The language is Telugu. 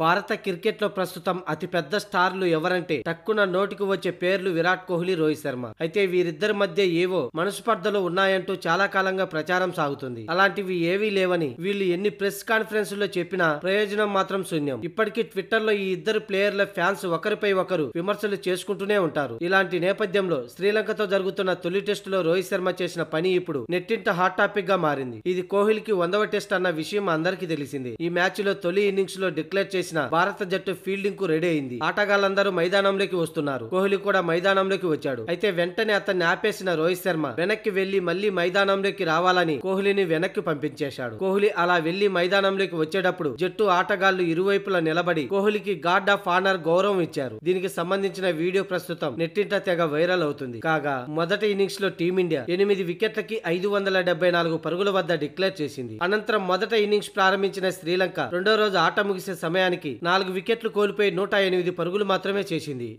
భారత క్రికెట్లో ప్రస్తుతం అతిపెద్ద స్టార్లు ఎవరంటే తక్కువ నోటికి వచ్చే పేర్లు విరాట్ కోహ్లీ రోహిత్ శర్మ అయితే వీరిద్దరి మధ్య ఏవో మనస్పర్ధలు ఉన్నాయంటూ చాలా కాలంగా ప్రచారం సాగుతుంది అలాంటివి ఏవీ లేవని వీళ్ళు ఎన్ని ప్రెస్ కాన్ఫరెన్స్ లో చెప్పినా ప్రయోజనం మాత్రం శూన్యం ఇప్పటికీ ట్విట్టర్ లో ఈ ఇద్దరు ప్లేయర్ల ఫ్యాన్స్ ఒకరిపై ఒకరు విమర్శలు చేసుకుంటూనే ఉంటారు ఇలాంటి నేపథ్యంలో శ్రీలంకతో జరుగుతున్న తొలి టెస్ట్ లో రోహిత్ శర్మ చేసిన పని ఇప్పుడు నెట్టింట హాట్ టాపిక్ గా మారింది ఇది కోహ్లీకి వందవ టెస్ట్ అన్న విషయం అందరికీ తెలిసింది ఈ మ్యాచ్ లో తొలి ఇన్నింగ్స్ లో డిక్లేర్ చేసిన భారత జట్టు ఫీల్డింగ్ కు రెడీ అయింది ఆటగాళ్లందరూ మైదానంలోకి వస్తున్నారు కోహ్లీ కూడా మైదానంలోకి వచ్చాడు అయితే వెంటనే అతన్ని ఆపేసిన రోహిత్ శర్మ వెనక్కి వెళ్లి మళ్లీ మైదానంలోకి రావాలని కోహ్లీని వెనక్కి పంపించేశాడు కోహ్లీ అలా వెళ్లి మైదానంలోకి వచ్చేటప్పుడు జట్టు ఆటగాళ్లు ఇరువైపులా నిలబడి కోహ్లీకి గార్డ్ ఆఫ్ ఆనర్ గౌరవం ఇచ్చారు దీనికి సంబంధించిన వీడియో ప్రస్తుతం నెట్టింట తెగ వైరల్ అవుతుంది కాగా మొదటి ఇన్నింగ్స్ లో టీమిండియా ఎనిమిది వికెట్లకి ఐదు వందల డెబ్బై నాలుగు పరుగుల వద్ద డిక్లేర్ చేసింది అనంతరం మొదట ఇన్నింగ్స్ ప్రారంభించిన శ్రీలంక రెండో రోజు ఆట ముగిసే సమయానికి సమయానికి నాలుగు వికెట్లు కోల్పోయి నూట ఎనిమిది పరుగులు మాత్రమే చేసింది